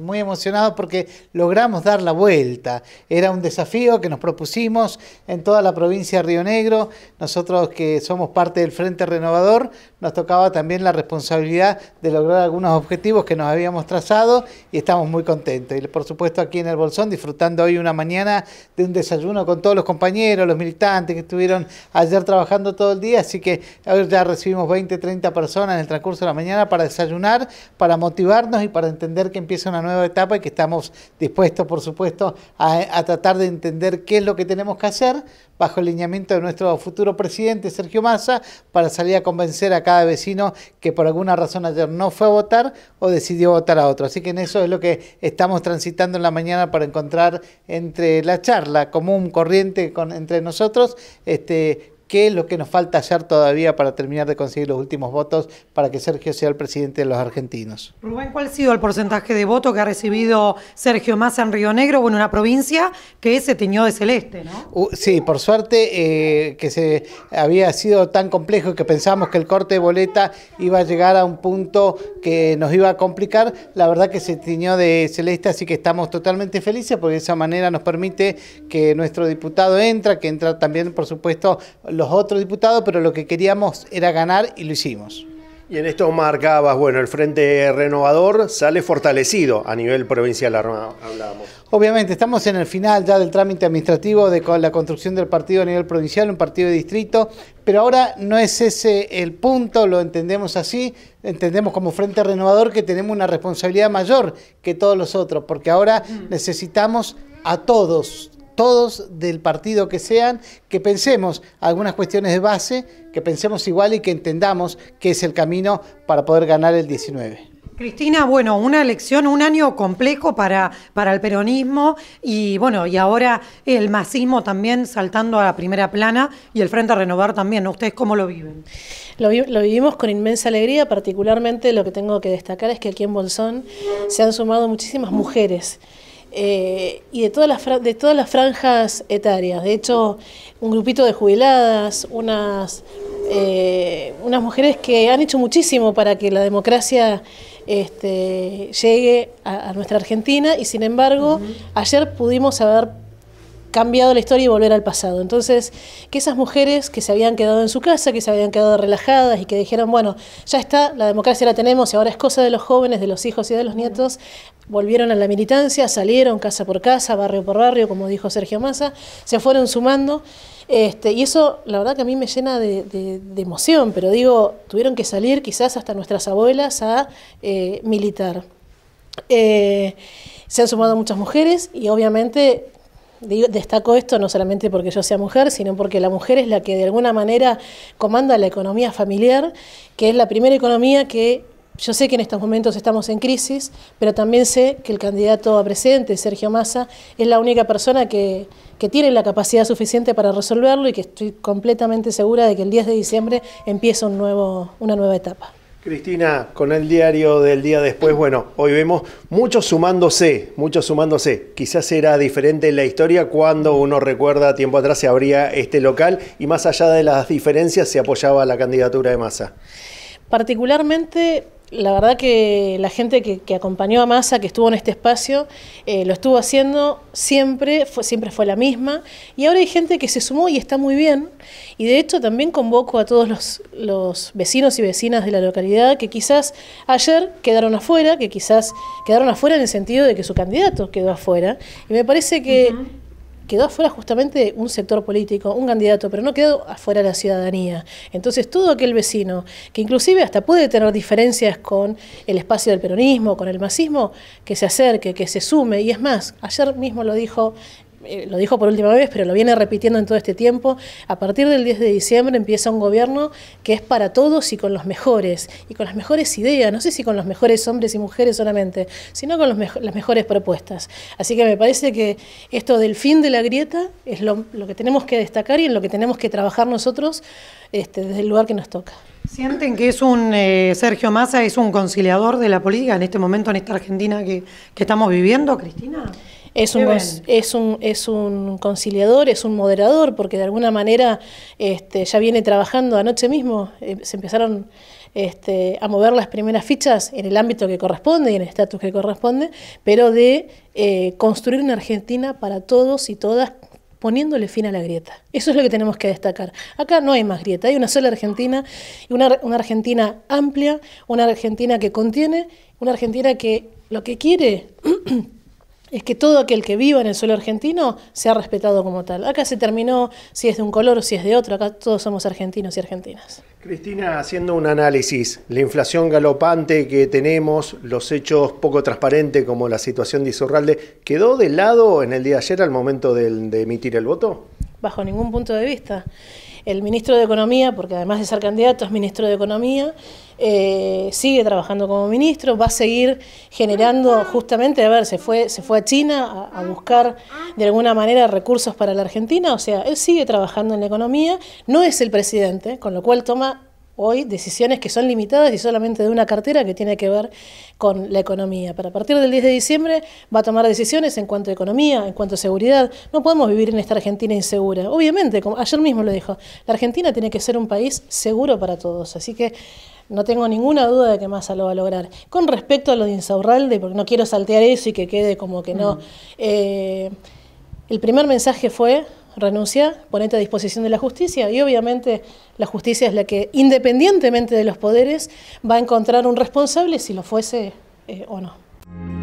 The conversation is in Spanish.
muy emocionados porque logramos dar la vuelta. Era un desafío que nos propusimos en toda la provincia de Río Negro. Nosotros que somos parte del Frente Renovador, nos tocaba también la responsabilidad de lograr algunos objetivos que nos habíamos trazado y estamos muy contentos. Y por supuesto aquí en el Bolsón disfrutando hoy una mañana de un desayuno con todos los compañeros, los militantes que estuvieron ayer trabajando todo el día. Así que hoy ya recibimos 20, 30 personas en el transcurso de la mañana para desayunar, para motivarnos y para entender que empieza una nueva nueva etapa y que estamos dispuestos, por supuesto, a, tratar de entender qué es lo que tenemos que hacer bajo el lineamiento de nuestro futuro presidente, Sergio Massa, para salir a convencer a cada vecino que por alguna razón ayer no fue a votar o decidió votar a otro. Así que en eso es lo que estamos transitando en la mañana para encontrar entre la charla común, corriente con, entre nosotros, este, ¿Qué es lo que nos falta hacer todavía para terminar de conseguir los últimos votos para que Sergio sea el presidente de los argentinos? Rubén, ¿cuál ha sido el porcentaje de votos que ha recibido Sergio Massa en Río Negro? Bueno, una provincia que se tiñó de celeste, ¿no? Uh, sí, por suerte eh, que se había sido tan complejo que pensábamos que el corte de boleta iba a llegar a un punto que nos iba a complicar. La verdad que se tiñó de celeste, así que estamos totalmente felices porque de esa manera nos permite que nuestro diputado entra, que entra también, por supuesto, los otros diputados, pero lo que queríamos era ganar y lo hicimos. Y en esto marcabas, bueno, el Frente Renovador sale fortalecido a nivel provincial, hablábamos. Obviamente, estamos en el final ya del trámite administrativo de la construcción del partido a nivel provincial, un partido de distrito, pero ahora no es ese el punto, lo entendemos así, entendemos como Frente Renovador que tenemos una responsabilidad mayor que todos los otros, porque ahora mm. necesitamos a todos todos del partido que sean, que pensemos algunas cuestiones de base, que pensemos igual y que entendamos que es el camino para poder ganar el 19. Cristina, bueno, una elección, un año complejo para, para el peronismo y bueno, y ahora el masismo también saltando a la primera plana y el Frente a Renovar también. ¿Ustedes cómo lo viven? Lo, lo, vivimos con inmensa alegría, particularmente lo que tengo que destacar es que aquí en Bolsón se han sumado muchísimas mujeres. Eh, y de todas, las de todas las franjas etarias. De hecho, un grupito de jubiladas, unas, eh, unas mujeres que han hecho muchísimo para que la democracia este, llegue a, nuestra Argentina y sin embargo ayer pudimos haber cambiado la historia y volver al pasado. Entonces, que esas mujeres que se habían quedado en su casa, que se habían quedado relajadas y que dijeron, bueno, ya está, la democracia la tenemos y ahora es cosa de los jóvenes, de los hijos y de los nietos, volvieron a la militancia, salieron casa por casa, barrio por barrio, como dijo Sergio Massa, se fueron sumando. Este, y eso, la verdad que a mí me llena de, emoción, pero digo, tuvieron que salir quizás hasta nuestras abuelas a eh, militar. Eh, se han sumado muchas mujeres y obviamente Destaco esto no solamente porque yo sea mujer, sino porque la mujer es la que de alguna manera comanda la economía familiar, que es la primera economía que yo sé que en estos momentos estamos en crisis, pero también sé que el candidato a presidente, Sergio Massa, es la única persona que, que tiene la capacidad suficiente para resolverlo y que estoy completamente segura de que el 10 de diciembre empieza un nuevo, una nueva etapa. Cristina, con el diario del día después, bueno, hoy vemos muchos sumándose, muchos sumándose. Quizás era diferente la historia cuando uno recuerda tiempo atrás se abría este local y más allá de las diferencias se apoyaba la candidatura de Massa. Particularmente la verdad que la gente que, acompañó a Massa, que estuvo en este espacio, eh, lo estuvo haciendo siempre, fue, siempre fue la misma. Y ahora hay gente que se sumó y está muy bien. Y de hecho también convoco a todos los, vecinos y vecinas de la localidad que quizás ayer quedaron afuera, que quizás quedaron afuera en el sentido de que su candidato quedó afuera. Y me parece que quedó afuera justamente un sector político, un candidato, pero no quedó afuera la ciudadanía. Entonces todo aquel vecino, que inclusive hasta puede tener diferencias con el espacio del peronismo, con el masismo, que se acerque, que se sume. Y es más, ayer mismo lo dijo eh, lo dijo por última vez, pero lo viene repitiendo en todo este tiempo, a partir del 10 de diciembre empieza un gobierno que es para todos y con los mejores, y con las mejores ideas, no sé si con los mejores hombres y mujeres solamente, sino con las mejores propuestas. Así que me parece que esto del fin de la grieta es lo, que tenemos que destacar y en lo que tenemos que trabajar nosotros este, desde el lugar que nos toca. ¿Sienten que es un eh, Sergio Massa es un conciliador de la política en este momento, en esta Argentina que, que estamos viviendo, Cristina? es un, es un, es un conciliador, es un moderador, porque de alguna manera este, ya viene trabajando anoche mismo, eh, se empezaron este, a mover las primeras fichas en el ámbito que corresponde y en el estatus que corresponde, pero de eh, construir una Argentina para todos y todas poniéndole fin a la grieta. Eso es lo que tenemos que destacar. Acá no hay más grieta, hay una sola Argentina, una, una Argentina amplia, una Argentina que contiene, una Argentina que lo que quiere es que todo aquel que viva en el suelo argentino se ha respetado como tal. Acá se terminó si es de un color o si es de otro, acá todos somos argentinos y argentinas. Cristina, haciendo un análisis, la inflación galopante que tenemos, los hechos poco transparentes como la situación de ¿quedó de lado en el día de ayer al momento de, de emitir el voto? Bajo ningún punto de vista el ministro de Economía, porque además de ser candidato es ministro de Economía, eh, sigue trabajando como ministro, va a seguir generando justamente, a ver, se fue, se fue a China a, a, buscar de alguna manera recursos para la Argentina, o sea, él sigue trabajando en la economía, no es el presidente, con lo cual toma hoy decisiones que son limitadas y solamente de una cartera que tiene que ver con la economía. Pero a partir del 10 de diciembre va a tomar decisiones en cuanto a economía, en cuanto a seguridad. No podemos vivir en esta Argentina insegura. Obviamente, como ayer mismo lo dijo, la Argentina tiene que ser un país seguro para todos. Así que no tengo ninguna duda de que Massa lo va a lograr. Con respecto a lo de Insaurralde, porque no quiero saltear eso y que quede como que no. Mm. Eh, el primer mensaje fue renuncia, ponete a disposición de la justicia. Y obviamente la justicia es la que, independientemente de los poderes, va a encontrar un responsable si lo fuese eh, o no.